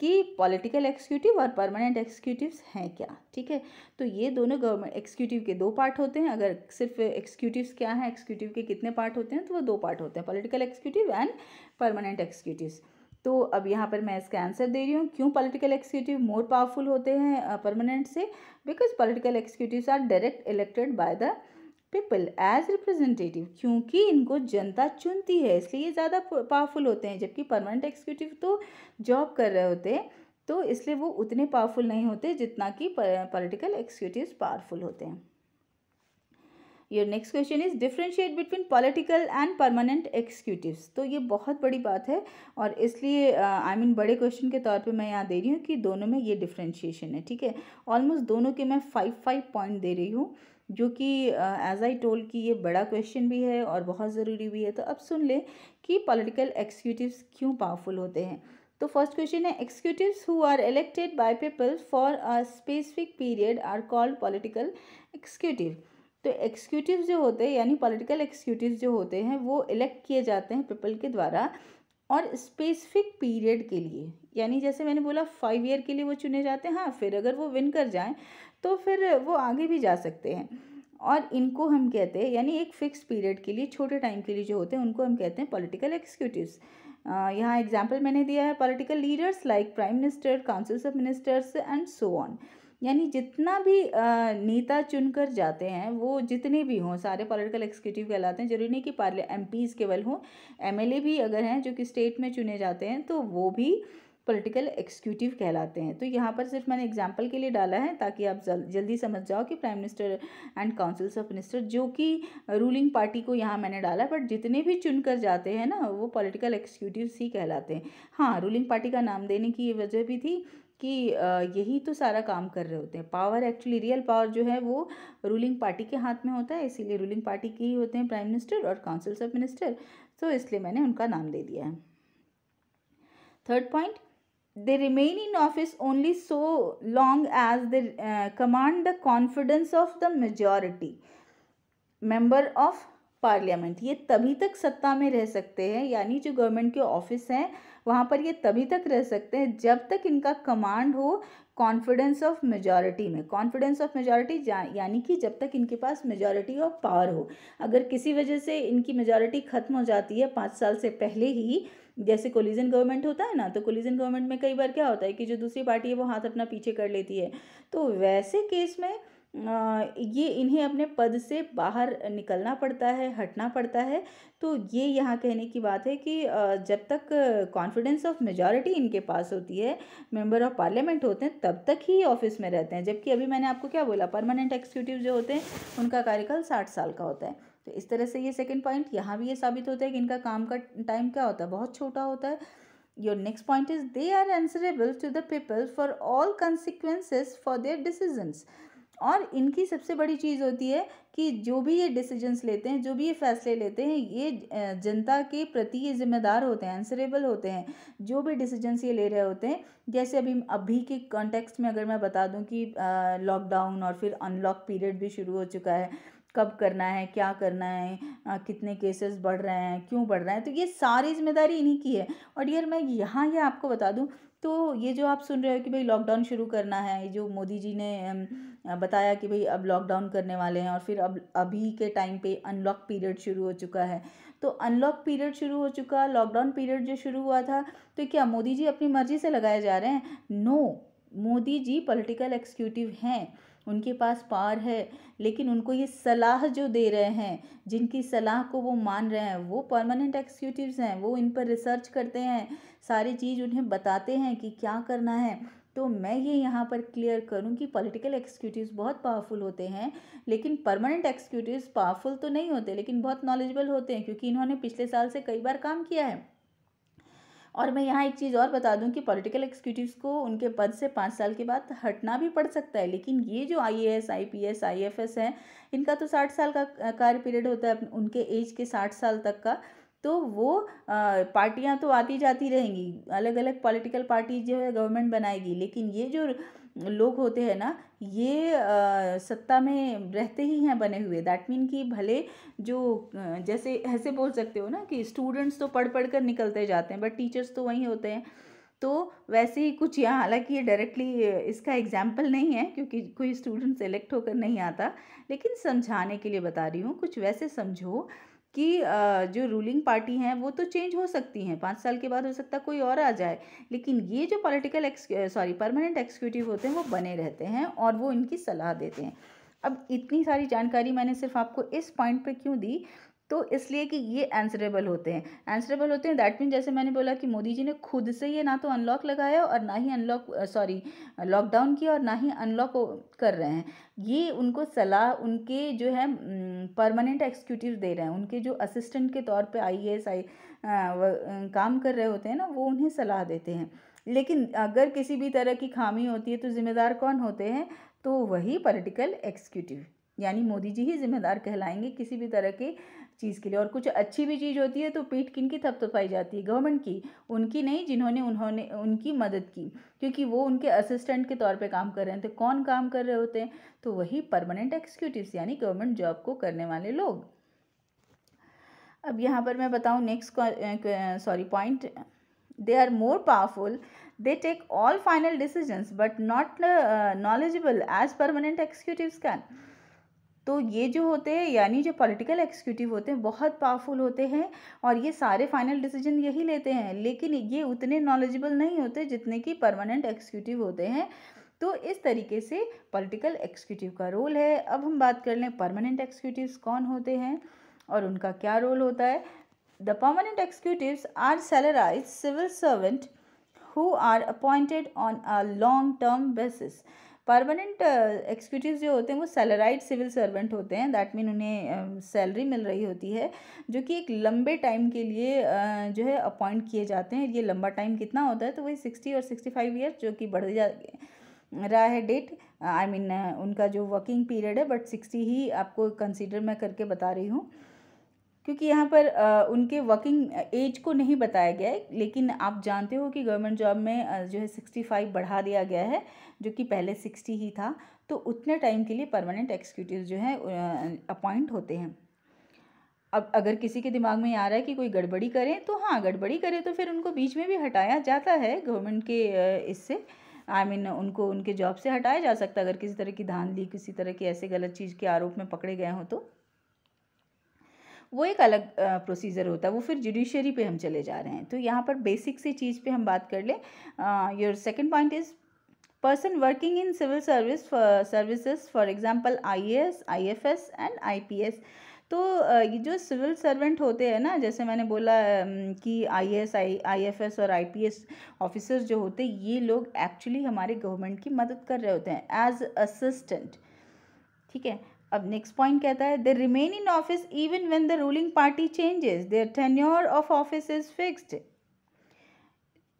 कि पॉलिटिकल एक्सिक्यूटिव और परमानेंट एक्सिक्यूटिव्स हैं क्या ठीक है तो ये दोनों गवर्नमेंट एक्सिक्यूटिव के दो पार्ट होते हैं अगर सिर्फ एक्सिक्यूटिव्स क्या हैं एक्सिक्यूटिव के कितने पार्ट होते हैं तो वो दो पार्ट होते हैं political executive and permanent executives तो अब यहाँ पर मैं इसका आंसर दे रही हूँ क्यों पॉलिटिकल एक्सिक्यूटिव मोर पावरफुल होते हैं परमानेंट से because political executives are direct elected by the people as representative क्योंकि इनको जनता चुनती है इसलिए ये ज़्यादा पावरफुल होते हैं जबकि परमानेंट एग्जीक्यूटिव तो जॉब कर रहे होते हैं तो इसलिए वो उतने पावरफुल नहीं होते जितना कि पॉलिटिकल एग्जीक्यूटिव पावरफुल होते हैं your next question is differentiate between political and permanent executive तो ये बहुत बड़ी बात है और इसलिए I uh, mean I mean, बड़े क्वेश्चन के तौर पे मैं यहाँ दे रही हूँ कि दोनों में ये डिफ्रेंशिएशन है ठीक है ऑलमोस्ट दोनों के मैं फाइव फाइव पॉइंट दे रही हूँ जो कि एज़ आई टोल कि ये बड़ा क्वेश्चन भी है और बहुत ज़रूरी भी है तो अब सुन लें कि पॉलिटिकल एक्सिक्यूटिवस क्यों पावरफुल होते हैं तो फर्स्ट क्वेश्चन है executives who are elected by people for a specific period are called political executive तो एक्सक्यूटिव जो होते हैं यानी पॉलिटिकल एक्सक्यूटिव जो होते हैं वो इलेक्ट किए जाते हैं पीपल के द्वारा और स्पेसिफिक पीरियड के लिए यानी जैसे मैंने बोला फाइव ईयर के लिए वो चुने जाते हैं हाँ फिर अगर वो विन कर जाएँ तो फिर वो आगे भी जा सकते हैं और इनको हम कहते हैं यानी एक फ़िक्स पीरियड के लिए छोटे टाइम के लिए जो होते हैं उनको हम कहते हैं पॉलिटिकल एग्जीक्यूटिव्स यहाँ एग्जाम्पल मैंने दिया है political leaders like prime minister councils of ministers and so on यानी जितना भी नेता चुनकर जाते हैं वो जितने भी हों सारे पॉलिटिकल एक्जीक्यूटिव कहलाते हैं जरूरी नहीं कि पार्ले एम केवल हों एम भी अगर हैं जो कि स्टेट में चुने जाते हैं तो वो भी पॉलिटिकल एक्सिक्यूटिव कहलाते हैं तो यहाँ पर सिर्फ मैंने एग्जाम्पल के लिए डाला है ताकि आप जल्दी समझ जाओ कि prime minister and councils of minister जो कि रूलिंग पार्टी को यहाँ मैंने डाला बट जितने भी चुन कर जाते हैं ना वो पॉलिटिकल एक्सिक्यूटिव ही कहलाते हैं हाँ रूलिंग पार्टी का नाम देने की वजह भी थी कि यही तो सारा काम कर रहे होते हैं पावर एक्चुअली रियल पावर जो है वो रूलिंग पार्टी के हाथ में होता है इसीलिए रूलिंग पार्टी के ही होते हैं प्राइम मिनिस्टर और काउंसिल्स ऑफ मिनिस्टर तो इसलिए मैंने उनका नाम दे दिया है third point they remain in office only so long as they uh, command the confidence of the majority member of parliament ये तभी तक सत्ता में रह सकते हैं यानी जो गवर्नमेंट के ऑफिस हैं वहाँ पर ये तभी तक रह सकते हैं जब तक इनका कमांड हो कॉन्फिडेंस ऑफ मेजॉरिटी में कॉन्फिडेंस ऑफ मेजॉरिटी यानी कि जब तक इनके पास मेजॉरिटी ऑफ पावर हो अगर किसी वजह से इनकी मेजॉरिटी ख़त्म हो जाती है पाँच साल से पहले ही जैसे कोलिजन गवर्नमेंट होता है ना तो कोलिजन गवर्नमेंट में कई बार क्या होता है कि जो दूसरी पार्टी है वो हाथ अपना पीछे कर लेती है तो वैसे केस में ये इन्हें अपने पद से बाहर निकलना पड़ता है हटना पड़ता है तो ये यहाँ कहने की बात है कि जब तक कॉन्फिडेंस ऑफ मेजॉरिटी इनके पास होती है मेंबर ऑफ पार्लियामेंट होते हैं तब तक ही ऑफिस में रहते हैं जबकि अभी मैंने आपको क्या बोला परमानेंट एग्जीक्यूटिव जो होते हैं उनका कार्यकाल साठ साल का होता है तो इस तरह से ये सेकेंड पॉइंट यहाँ भी ये साबित होता है कि इनका काम का टाइम क्या होता है बहुत छोटा होता है your next point is they are answerable to the people for all consequences for their decisions और इनकी सबसे बड़ी चीज़ होती है कि जो भी ये डिसीजंस लेते हैं जो भी ये फैसले लेते हैं ये जनता के प्रति ये जिम्मेदार होते हैं आंसरेबल होते हैं जो भी डिसीजंस ये ले रहे होते हैं जैसे अभी अभी के कॉन्टेक्स्ट में अगर मैं बता दूं कि लॉकडाउन और फिर अनलॉक पीरियड भी शुरू हो चुका है कब करना है क्या करना है कितने केसेस बढ़ रहे हैं क्यों बढ़ रहे हैं तो ये सारी जिम्मेदारी इन्हीं की है और डियर मैं यहाँ ये आपको बता दूँ तो ये जो आप सुन रहे हो कि भाई लॉकडाउन शुरू करना है जो मोदी जी ने बताया कि भाई अब लॉकडाउन करने वाले हैं और फिर अब अभी के टाइम पे अनलॉक पीरियड शुरू हो चुका है तो अनलॉक पीरियड शुरू हो चुका लॉकडाउन पीरियड जो शुरू हुआ था तो क्या मोदी जी अपनी मर्ज़ी से लगाए जा रहे हैं no Modi ji political executive हैं उनके पास पावर है लेकिन उनको ये सलाह जो दे रहे हैं जिनकी सलाह को वो मान रहे हैं वो परमानेंट एक्सिक्यूटिवस हैं वो इन पर रिसर्च करते हैं सारी चीज़ उन्हें बताते हैं कि क्या करना है तो मैं ये यहाँ पर क्लियर करूँ कि पॉलिटिकल एक्सिक्यूटिवस बहुत पावरफुल होते हैं लेकिन परमानेंट एक्सिक्यूटिवस पावरफुल तो नहीं होते लेकिन बहुत नॉलेजबल होते हैं क्योंकि इन्होंने पिछले साल से कई बार काम किया है और मैं यहाँ एक चीज़ और बता दूँ कि पॉलिटिकल एग्जीक्यूटिव्स को उनके पद से पाँच साल के बाद हटना भी पड़ सकता है लेकिन ये जो I A S I P S I F S हैं इनका तो साठ साल का कार्य पीरियड होता है उनके एज के साठ साल तक का तो वो पार्टियाँ तो आती जाती रहेंगी अलग अलग पॉलिटिकल पार्टी जो है गवर्नमेंट बनाएगी लेकिन ये जो लोग होते हैं ना ये आ, सत्ता में रहते ही हैं बने हुए दैट मीन कि भले जो जैसे ऐसे बोल सकते हो ना कि स्टूडेंट्स तो पढ़ पढ़ कर निकलते जाते हैं बट टीचर्स तो वहीं होते हैं तो वैसे ही कुछ यहाँ हालांकि ये डायरेक्टली इसका एग्जाम्पल नहीं है क्योंकि कोई स्टूडेंट सेलेक्ट होकर नहीं आता लेकिन समझाने के लिए बता रही हूँ कुछ वैसे समझो कि जो रूलिंग पार्टी हैं वो तो चेंज हो सकती हैं पाँच साल के बाद हो सकता है कोई और आ जाए लेकिन ये जो पॉलिटिकल सॉरी परमानेंट एक्सिक्यूटिव होते हैं वो बने रहते हैं और वो इनकी सलाह देते हैं अब इतनी सारी जानकारी मैंने सिर्फ आपको इस पॉइंट पे क्यों दी तो इसलिए कि ये आंसरेबल होते हैं आंसरेबल होते हैं दैट मीन जैसे मैंने बोला कि मोदी जी ने खुद से ये ना तो अनलॉक लगाया और ना ही अनलॉक सॉरी लॉकडाउन किया और ना ही अनलॉक कर रहे हैं ये उनको सलाह उनके जो है परमानेंट एक्सिक्यूटिव दे रहे हैं उनके जो असिस्टेंट के तौर पर आई एस आई काम कर रहे होते हैं ना वो उन्हें सलाह देते हैं लेकिन अगर किसी भी तरह की खामी होती है तो जिम्मेदार कौन होते हैं तो वही पॉलिटिकल एक्सिक्यूटिव यानी मोदी जी ही जिम्मेदार कहलाएंगे किसी भी तरह के चीज़ के लिए और कुछ अच्छी भी चीज़ होती है तो पीठ किन की थपथपाई तो जाती है गवर्नमेंट की उनकी नहीं जिन्होंने उन्होंने उनकी मदद की क्योंकि वो उनके असिस्टेंट के तौर पे काम कर रहे हैं तो कौन काम कर रहे होते हैं तो वही परमानेंट एक्सिक्यूटिव्स यानी गवर्नमेंट जॉब को करने वाले लोग अब यहाँ पर मैं बताऊँ next sorry point they are more powerful they take all final decision but not knowledgeable as permanent permanent can तो ये जो होते हैं यानी जो पॉलिटिकल एक्सिक्यूटिव होते हैं बहुत पावरफुल होते हैं और ये सारे फाइनल डिसीजन यही लेते हैं लेकिन ये उतने नॉलेजेबल नहीं होते जितने कि परमानेंट एक्सिक्यूटिव होते हैं तो इस तरीके से पॉलिटिकल एक्सिक्यूटिव का रोल है अब हम बात कर लें परमानेंट एक्सिक्यूटिव कौन होते हैं और उनका क्या रोल होता है the permanent executive are salaried civil servant who are appointed on a long term basis permanent executive uh, जो होते हैं वो सैलराइड सिविल सर्वेंट होते हैं दैट मीन उन्हें सैलरी um, मिल रही होती है जो कि एक लंबे टाइम के लिए uh, जो है अपॉइंट किए जाते हैं ये लंबा टाइम कितना होता है तो वही सिक्सटी और सिक्सटी फाइव ईयर जो कि बढ़ जा रहा है डेट आई मीन उनका जो वर्किंग पीरियड है बट सिक्सटी ही आपको कंसिडर मैं करके बता रही हूँ क्योंकि यहाँ पर uh, उनके वर्किंग एज को नहीं बताया गया है लेकिन आप जानते हो कि गवर्नमेंट जॉब में जो है सिक्सटी फाइव बढ़ा दिया गया है जो कि पहले सिक्सटी ही था तो उतने टाइम के लिए परमानेंट एक्सिक्यूटिव जो है अपॉइंट होते हैं अब अगर किसी के दिमाग में आ रहा है कि कोई गड़बड़ी करें तो हाँ गड़बड़ी करें तो फिर उनको बीच में भी हटाया जाता है गवर्नमेंट के इससे आई I मीन mean, उनको उनके जॉब से हटाया जा सकता है अगर किसी तरह की धांधली किसी तरह की ऐसे गलत चीज़ के आरोप में पकड़े गए हों तो वो एक अलग प्रोसीजर होता है वो फिर जुडिशरी पे हम चले जा रहे हैं तो यहाँ पर बेसिक सी चीज़ पे हम बात कर लें your second point is person working in civil service for services for example IAS, IFS and IPS तो ये जो सिविल सर्वेंट होते हैं ना जैसे मैंने बोला कि I S I I F S और आई पी एस ऑफिसर्स जो होते हैं ये लोग एक्चुअली हमारे गवर्नमेंट की मदद कर रहे होते हैं एज असिस्टेंट ठीक है अब नेक्स्ट पॉइंट कहता है they remain in office even when the ruling party changes their tenure of office is fixed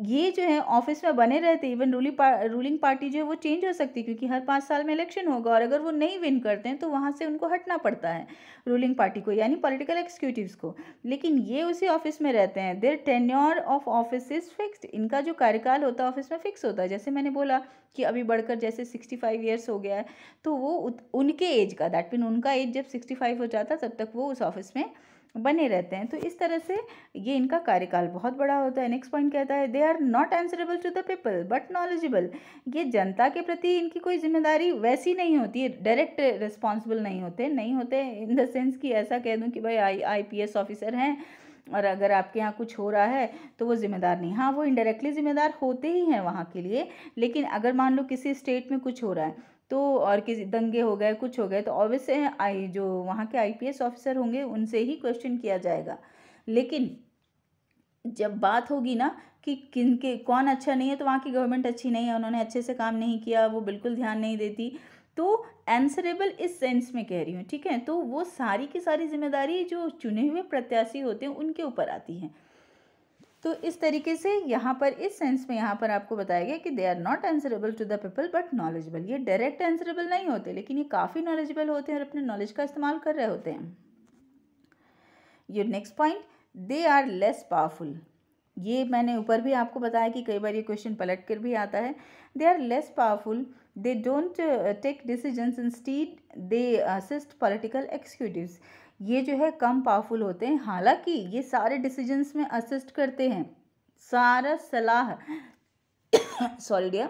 ये जो है ऑफिस में बने रहते इवन रूलिंग पा, रूलिंग पार्टी जो है वो चेंज हो सकती है क्योंकि हर पाँच साल में इलेक्शन होगा और अगर वो नहीं विन करते हैं तो वहाँ से उनको हटना पड़ता है रूलिंग पार्टी को यानी पॉलिटिकल एक्सिक्यूटिव्स को लेकिन ये उसी ऑफिस में रहते हैं their tenure of office is इनका जो कार्यकाल होता है ऑफिस में फिक्स होता है जैसे मैंने बोला कि अभी बढ़कर जैसे सिक्सटी फाइव ईयर्स हो गया है तो वो उनके एज का दैट मीन उनका एज जब सिक्सटी फाइव हो जाता तब तक वो उस ऑफिस में बने रहते हैं तो इस तरह से ये इनका कार्यकाल बहुत बड़ा होता है नेक्स्ट पॉइंट कहता है they are not answerable to the people but knowledgeable ये जनता के प्रति इनकी कोई जिम्मेदारी वैसी नहीं होती है डायरेक्ट रिस्पॉन्सिबल नहीं होते नहीं होते इन द सेंस कि ऐसा कह दूँ कि भाई आई आई ऑफिसर हैं और अगर आपके यहाँ कुछ हो रहा है तो वो ज़िम्मेदार नहीं हाँ वो इनडायरेक्टली ज़िम्मेदार होते ही हैं वहाँ के लिए लेकिन अगर मान लो किसी स्टेट में कुछ हो रहा है तो और किसी दंगे हो गए कुछ हो गए तो ऑब्वियस आई जो वहाँ के आई ऑफिसर होंगे उनसे ही क्वेश्चन किया जाएगा लेकिन जब बात होगी ना कि किन के कौन अच्छा नहीं है तो वहाँ की गवर्नमेंट अच्छी नहीं है उन्होंने अच्छे से काम नहीं किया वो बिल्कुल ध्यान नहीं देती तो एंसरेबल इस सेंस में कह रही हूँ ठीक है तो वो सारी की सारी जिम्मेदारी जो चुने हुए प्रत्याशी होते हैं उनके ऊपर आती है तो इस तरीके से यहाँ पर इस सेंस में यहाँ पर आपको बताया गया कि they are not answerable to the people but knowledgeable ये डायरेक्ट एंसरेबल नहीं होते लेकिन ये काफ़ी नॉलेजबल होते हैं और अपने नॉलेज का इस्तेमाल कर रहे होते हैं ये next point they are less powerful ये मैंने ऊपर भी आपको बताया कि कई बार ये क्वेश्चन पलट कर भी आता है they are less powerful they don't uh, take decisions instead they assist political executives ये जो है कम पावरफुल होते हैं हालांकि ये सारे डिसीजंस में असिस्ट करते हैं सारा सलाह सॉरी डियर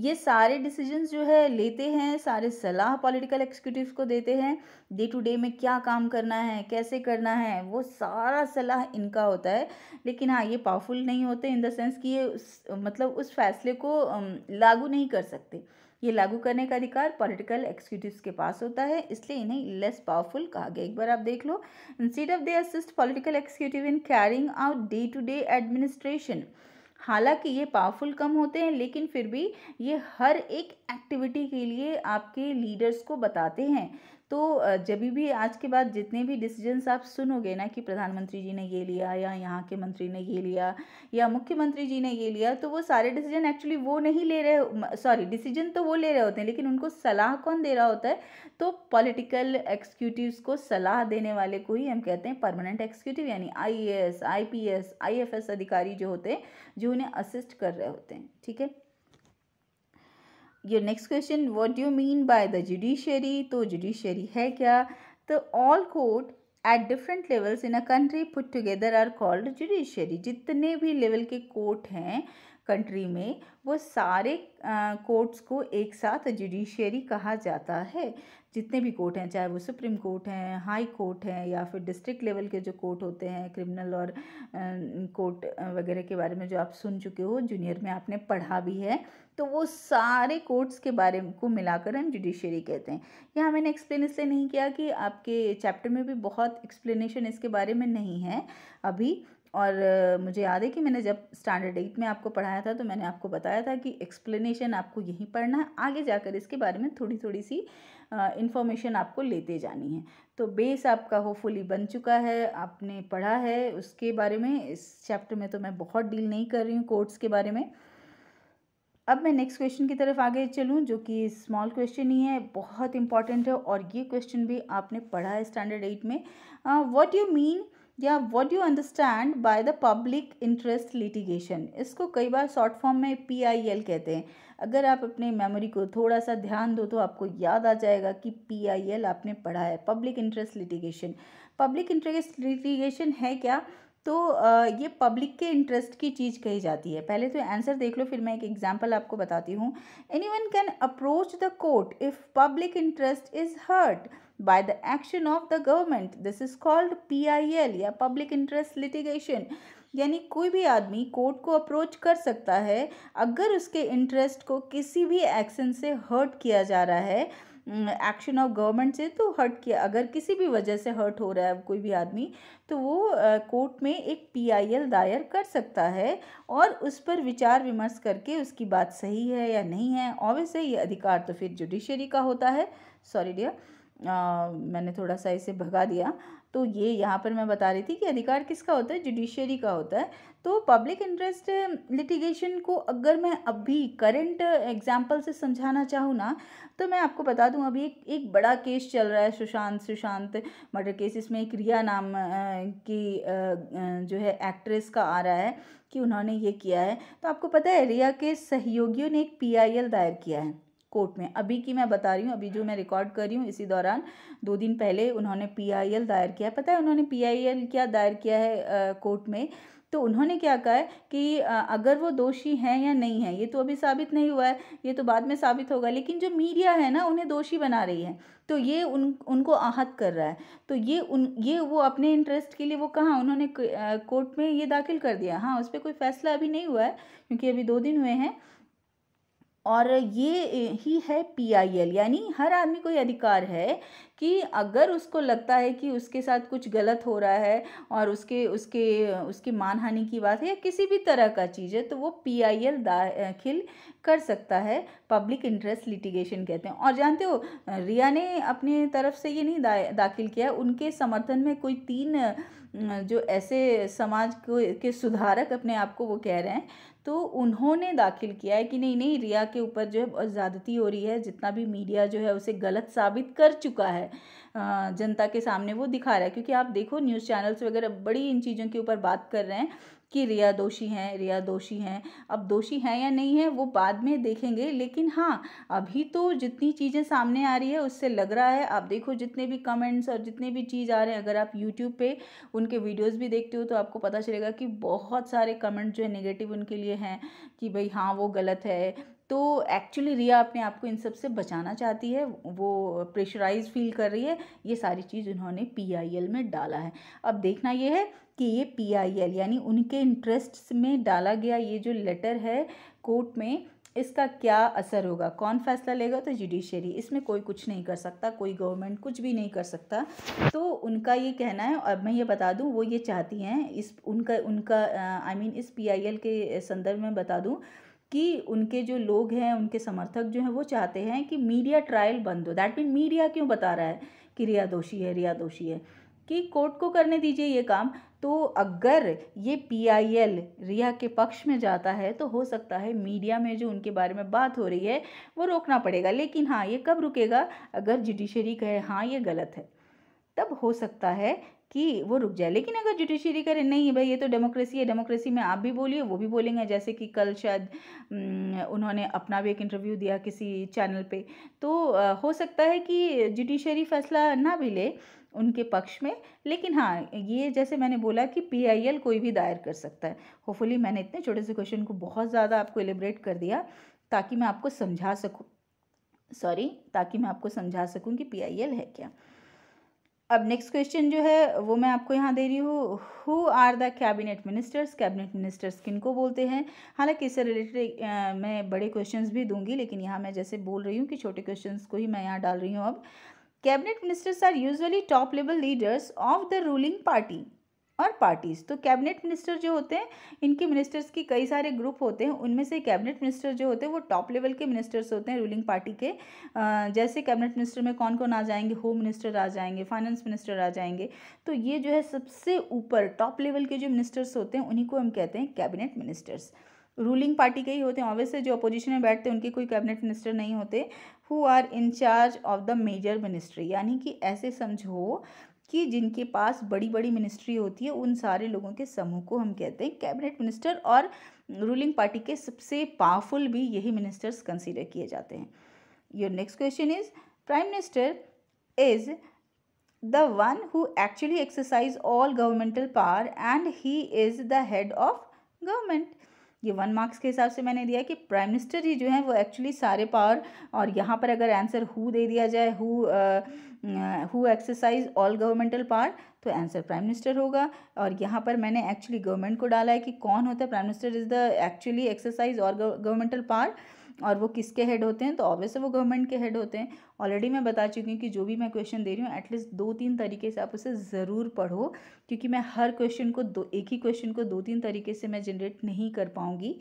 ये सारे डिसीजंस जो है लेते हैं सारे सलाह पॉलिटिकल एक्सिक्यूटिव को देते हैं डे टू डे में क्या काम करना है कैसे करना है वो सारा सलाह इनका होता है लेकिन हाँ ये पावरफुल नहीं होते इन द सेंस कि ये उस, मतलब उस फैसले को लागू नहीं कर सकते ये लागू करने का अधिकार पॉलिटिकल एक्सिक्यूटिव के पास होता है इसलिए इन्हें लेस पावरफुल कहा गया एक बार आप देख लो instead of they assist political executive in carrying out day to day administration हालांकि ये पावरफुल कम होते हैं लेकिन फिर भी ये हर एक एक्टिविटी के लिए आपके लीडर्स को बताते हैं तो जब भी आज के बाद जितने भी डिसीजंस आप सुनोगे ना कि प्रधानमंत्री जी ने ये लिया या यहाँ के मंत्री ने ये लिया या मुख्यमंत्री जी ने ये लिया तो वो सारे डिसीजन एक्चुअली वो नहीं ले रहे सॉरी डिसीजन तो वो ले रहे होते हैं लेकिन उनको सलाह कौन दे रहा होता है तो पॉलिटिकल एक्सिक्यूटिव्स को सलाह देने वाले को ही हम कहते हैं परमानेंट एक्सिक्यूटिव यानी I A S I P S I F S अधिकारी जो होते हैं जो उन्हें असिस्ट कर रहे होते हैं ठीक है your next question what you mean by the judiciary तो जुडिशरी है क्या तो all court at different levels in a country put together are called judiciary जितने भी लेवल के कोर्ट हैं कंट्री में वो सारे कोर्ट्स को एक साथ जुडिशियरी कहा जाता है जितने भी कोर्ट हैं चाहे वो सुप्रीम कोर्ट हैं हाई कोर्ट हैं या फिर डिस्ट्रिक्ट लेवल के जो कोर्ट होते हैं क्रिमिनल और कोर्ट वगैरह के बारे में जो आप सुन चुके हो जूनियर में आपने पढ़ा भी है तो वो सारे कोर्ट्स के बारे को मिलाकर हम जुडिशियरी कहते हैं यहाँ मैंने एक्सप्लेन इसलिए नहीं किया कि आपके चैप्टर में भी बहुत एक्सप्लेनेशन इसके बारे में नहीं है अभी और मुझे याद है कि मैंने जब स्टैंडर्ड एट में आपको पढ़ाया था तो मैंने आपको बताया था कि एक्सप्लेनेशन आपको यहीं पढ़ना है आगे जाकर इसके बारे में थोड़ी थोड़ी सी इन्फॉर्मेशन आपको लेते जानी है तो बेस आपका होपफुली बन चुका है आपने पढ़ा है उसके बारे में इस चैप्टर में तो मैं बहुत डील नहीं कर रही हूँ कोर्ट्स के बारे में अब मैं नेक्स्ट क्वेश्चन की तरफ आगे चलूँ जो कि स्मॉल क्वेश्चन ही है बहुत इंपॉर्टेंट है और ये क्वेश्चन भी आपने पढ़ा है स्टैंडर्ड एट में वॉट यू मीन या what you understand by the public interest litigation इसको कई बार शॉर्ट फॉर्म में पी आई एल कहते हैं अगर आप अपने मेमोरी को थोड़ा सा ध्यान दो तो आपको याद आ जाएगा कि पी आई एल आपने पढ़ा है public interest litigation public interest litigation है क्या तो ये पब्लिक के इंटरेस्ट की चीज़ कही जाती है पहले तो आंसर देख लो फिर मैं एक एग्जांपल आपको बताती हूँ any one can approach the court if public interest is hurt by the action of the government this is called PIL या public interest litigation यानी कोई भी आदमी कोर्ट को अप्रोच कर सकता है अगर उसके इंटरेस्ट को किसी भी एक्शन से हर्ट किया जा रहा है एक्शन ऑफ गवर्नमेंट से तो हर्ट किया अगर किसी भी वजह से हर्ट हो रहा है कोई भी आदमी तो वो कोर्ट में एक पीआईएल दायर कर सकता है और उस पर विचार विमर्श करके उसकी बात सही है या नहीं है ऑब्वियस है ये अधिकार तो फिर जुडिशरी का होता है सॉरी डियर आ, मैंने थोड़ा सा इसे भगा दिया तो ये यहाँ पर मैं बता रही थी कि अधिकार किसका होता है जुडिशरी का होता है तो पब्लिक इंटरेस्ट लिटिगेशन को अगर मैं अभी करंट एग्जाम्पल से समझाना चाहूँ ना तो मैं आपको बता दूँ अभी एक एक बड़ा केस चल रहा है सुशांत सुशांत मर्डर केस इसमें एक रिया नाम की जो है एक्ट्रेस का आ रहा है कि उन्होंने ये किया है तो आपको पता है रिया के सहयोगियों ने एक पी दायर किया है कोर्ट में अभी की मैं बता रही हूँ अभी जो मैं रिकॉर्ड कर रही हूँ इसी दौरान दो दिन पहले उन्होंने पीआईएल दायर किया पता है उन्होंने पीआईएल क्या दायर किया है कोर्ट में तो उन्होंने क्या कहा है कि अगर वो दोषी हैं या नहीं है ये तो अभी साबित नहीं हुआ है ये तो बाद में साबित होगा लेकिन जो मीडिया है ना उन्हें दोषी बना रही है तो ये उन उनको आहत कर रहा है तो ये उन ये वो अपने इंटरेस्ट के लिए वो कहाँ उन्होंने कोर्ट में ये दाखिल कर दिया हाँ उस पर कोई फैसला अभी नहीं हुआ है क्योंकि अभी दो दिन हुए हैं और ये ही है पीआईएल यानी हर आदमी को ये अधिकार है कि अगर उसको लगता है कि उसके साथ कुछ गलत हो रहा है और उसके उसके उसकी मानहानि की बात है या किसी भी तरह का चीज़ है तो वो पीआईएल दाखिल कर सकता है पब्लिक इंटरेस्ट लिटिगेशन कहते हैं और जानते हो रिया ने अपने तरफ से ये नहीं दा, दाखिल किया उनके समर्थन में कोई तीन जो ऐसे समाज को के सुधारक अपने आप को वो कह रहे हैं तो उन्होंने दाखिल किया है कि नहीं नहीं रिया के ऊपर जो है ज़्यादती हो रही है जितना भी मीडिया जो है उसे गलत साबित कर चुका है जनता के सामने वो दिखा रहा है क्योंकि आप देखो न्यूज़ चैनल्स वगैरह बड़ी इन चीज़ों के ऊपर बात कर रहे हैं कि रिया दोषी हैं रिया दोषी हैं अब दोषी हैं या नहीं है वो बाद में देखेंगे लेकिन हाँ अभी तो जितनी चीज़ें सामने आ रही है उससे लग रहा है आप देखो जितने भी कमेंट्स और जितने भी चीज़ आ रहे हैं अगर आप यूट्यूब पर उनके वीडियोज़ भी देखते हो तो आपको पता चलेगा कि बहुत सारे कमेंट जो है निगेटिव उनके लिए हैं कि भाई हाँ वो गलत है तो एक्चुअली रिया अपने आप को इन सब से बचाना चाहती है वो प्रेशराइज फील कर रही है ये सारी चीज़ उन्होंने पीआईएल में डाला है अब देखना ये है कि ये पीआईएल यानी उनके इंटरेस्ट्स में डाला गया ये जो लेटर है कोर्ट में इसका क्या असर होगा कौन फैसला लेगा तो जुडिशरी इसमें कोई कुछ नहीं कर सकता कोई गवर्नमेंट कुछ भी नहीं कर सकता तो उनका ये कहना है और मैं ये बता दूं वो ये चाहती हैं इस उनका उनका आई मीन इस पीआईएल के संदर्भ में बता दूं कि उनके जो लोग हैं उनके समर्थक जो हैं वो चाहते हैं कि मीडिया ट्रायल बंद हो दैट मीन मीडिया क्यों बता रहा है कि रिया दोषी है रिया दोषी है कि कोर्ट को करने दीजिए ये काम तो अगर ये पीआईएल रिया के पक्ष में जाता है तो हो सकता है मीडिया में जो उनके बारे में बात हो रही है वो रोकना पड़ेगा लेकिन हाँ ये कब रुकेगा अगर जुडिशरी कहे हाँ ये गलत है तब हो सकता है कि वो रुक जाए लेकिन अगर जुडिशरी करे नहीं भाई ये तो डेमोक्रेसी है डेमोक्रेसी में आप भी बोलिए वो भी बोलेंगे जैसे कि कल शायद उन्होंने अपना भी एक इंटरव्यू दिया किसी चैनल पे तो हो सकता है कि जुडिशरी फैसला ना भी ले उनके पक्ष में लेकिन हाँ ये जैसे मैंने बोला कि पीआईएल कोई भी दायर कर सकता है होपफुली मैंने इतने छोटे से क्वेश्चन को बहुत ज़्यादा आपको एलिब्रेट कर दिया ताकि मैं आपको समझा सकूँ सॉरी ताकि मैं आपको समझा सकूँ कि पी है क्या अब नेक्स्ट क्वेश्चन जो है वो मैं आपको यहाँ दे रही हूँ who are the cabinet ministers cabinet ministers किन को बोलते हैं हालांकि इससे रिलेटेड मैं बड़े क्वेश्चंस भी दूंगी लेकिन यहाँ मैं जैसे बोल रही हूँ कि छोटे क्वेश्चंस को ही मैं यहाँ डाल रही हूँ अब cabinet ministers are usually top level leaders of the ruling party और पार्टीज तो कैबिनेट मिनिस्टर जो होते हैं इनके मिनिस्टर्स की कई सारे ग्रुप होते हैं उनमें से कैबिनेट मिनिस्टर जो होते हैं वो टॉप लेवल के मिनिस्टर्स होते हैं रूलिंग पार्टी के जैसे कैबिनेट मिनिस्टर में कौन कौन आ जाएंगे होम मिनिस्टर आ जाएंगे फाइनेंस मिनिस्टर आ जाएंगे तो ये जो है सबसे ऊपर टॉप लेवल के जो मिनिस्टर्स होते हैं उन्हीं को हम कहते हैं कैबिनेट मिनिस्टर्स रूलिंग पार्टी के ही होते हैं ऑब्वियसली जो अपोजिशन में बैठते हैं उनके कोई कैबिनेट मिनिस्टर नहीं होते who are in charge of the major ministry यानी कि ऐसे समझो कि जिनके पास बड़ी बड़ी मिनिस्ट्री होती है उन सारे लोगों के समूह को हम कहते हैं कैबिनेट मिनिस्टर और रूलिंग पार्टी के सबसे पावरफुल भी यही मिनिस्टर्स कंसिडर किए जाते हैं your next question is prime minister is the one who actually exercise all governmental power and he is the head of government ये वन मार्क्स के हिसाब से मैंने दिया कि प्राइम मिनिस्टर ही जो है वो एक्चुअली सारे पावर और यहाँ पर अगर आंसर हु दे दिया जाए who who exercise all governmental power तो आंसर प्राइम मिनिस्टर होगा और यहाँ पर मैंने एक्चुअली गवर्नमेंट को डाला है कि कौन होता है prime minister is the actually exercise और गवर्नमेंटल पावर और वो किसके हेड होते हैं तो ऑब्वियस वो गवर्नमेंट के हेड होते हैं ऑलरेडी मैं बता चुकी हूँ कि जो भी मैं क्वेश्चन दे रही हूँ एटलीस्ट दो तीन तरीके से आप उसे ज़रूर पढ़ो क्योंकि मैं हर क्वेश्चन को दो एक ही क्वेश्चन को दो तीन तरीके से मैं जनरेट नहीं कर पाऊँगी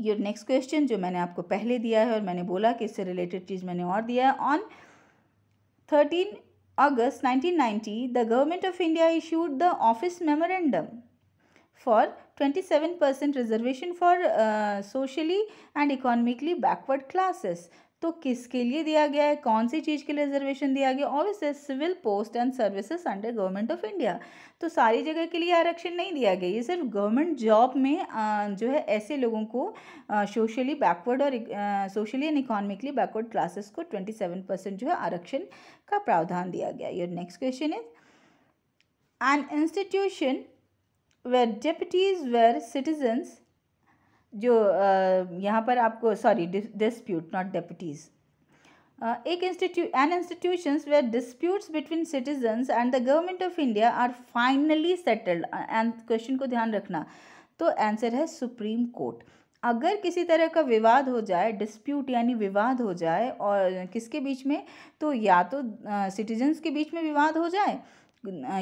योर नेक्स्ट क्वेश्चन जो मैंने आपको पहले दिया है और मैंने बोला कि इससे रिलेटेड चीज़ मैंने और दिया है on thirteen August 1990 the government of India issued the office memorandum for 27% reservation for uh, socially and economically backward classes तो किसके लिए दिया गया है कौन सी चीज़ के लिए रिजर्वेशन दिया गया obvious civil post and services under government of India तो सारी जगह के लिए आरक्षण नहीं दिया गया ये सिर्फ गवर्नमेंट जॉब में uh, जो है ऐसे लोगों को सोशली uh, बैकवर्ड और socially and economically backward classes को ट्वेंटी सेवन परसेंट जो है आरक्षण का प्रावधान दिया गया your next question is an institution where deputies where citizens जो यहाँ पर आपको सॉरी डिस्प्यूट नॉट डेप्यूटीज़ एक institute an institutions where disputes between citizens and the government of India are finally settled and question को ध्यान रखना तो answer है सुप्रीम कोर्ट अगर किसी तरह का विवाद हो जाए डिस्प्यूट यानी विवाद हो जाए और किसके बीच में तो या तो सिटीजन्स के बीच में विवाद हो जाए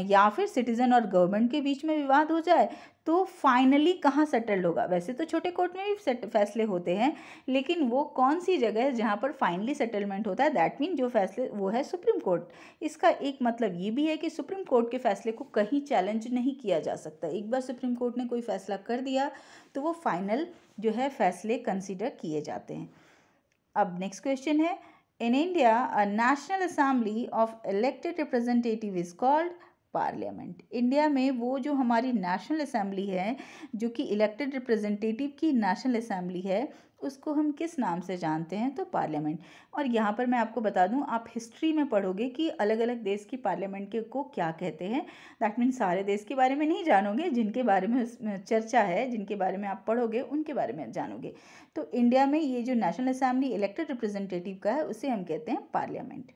या फिर सिटीज़न और गवर्नमेंट के बीच में विवाद हो जाए तो फाइनली कहाँ सेटल्ड होगा वैसे तो छोटे कोर्ट में भी फैसले होते हैं लेकिन वो कौन सी जगह है जहाँ पर फाइनली सेटलमेंट होता है दैट मीन जो फैसले वो है सुप्रीम कोर्ट इसका एक मतलब ये भी है कि सुप्रीम कोर्ट के फैसले को कहीं चैलेंज नहीं किया जा सकता एक बार सुप्रीम कोर्ट ने कोई फैसला कर दिया तो वो फाइनल जो है फैसले कंसिडर किए जाते हैं अब नेक्स्ट क्वेश्चन है In India, a National Assembly of elected representatives is called parliament India में वो जो हमारी नेशनल असम्बली है जो कि इलेक्टेड रिप्रेजेंटेटिव की नेशनल असम्बली है उसको हम किस नाम से जानते हैं तो पार्लियामेंट और यहाँ पर मैं आपको बता दूँ आप हिस्ट्री में पढ़ोगे कि अलग अलग देश की पार्लियामेंट के को क्या कहते हैं दैट मीन सारे देश के बारे में नहीं जानोगे जिनके बारे में चर्चा है जिनके बारे में आप पढ़ोगे उनके बारे में जानोगे तो इंडिया में ये जो नेशनल असम्बली इलेक्टेड रिप्रेजेंटेटिव का है उसे हम कहते हैं पार्लियामेंट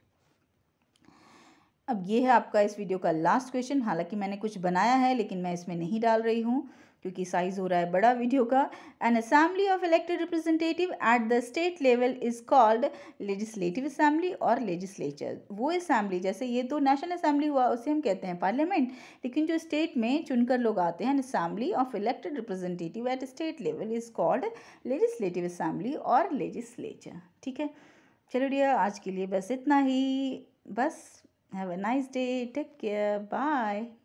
अब ये है आपका इस वीडियो का लास्ट क्वेश्चन हालांकि मैंने कुछ बनाया है लेकिन मैं इसमें नहीं डाल रही हूँ क्योंकि साइज़ हो रहा है बड़ा वीडियो का an assembly of elected representative at the state level is called legislative assembly और लेजिस्लेचर वो असेंबली जैसे ये तो नेशनल असेंबली हुआ उसे हम कहते हैं पार्लियामेंट लेकिन जो स्टेट में चुनकर लोग आते हैं assembly of elected representative at state level is called legislative assembly और लेजिस्लेचर ठीक है चलो डिया आज के लिए बस इतना ही बस Have a nice day. Take care. Bye.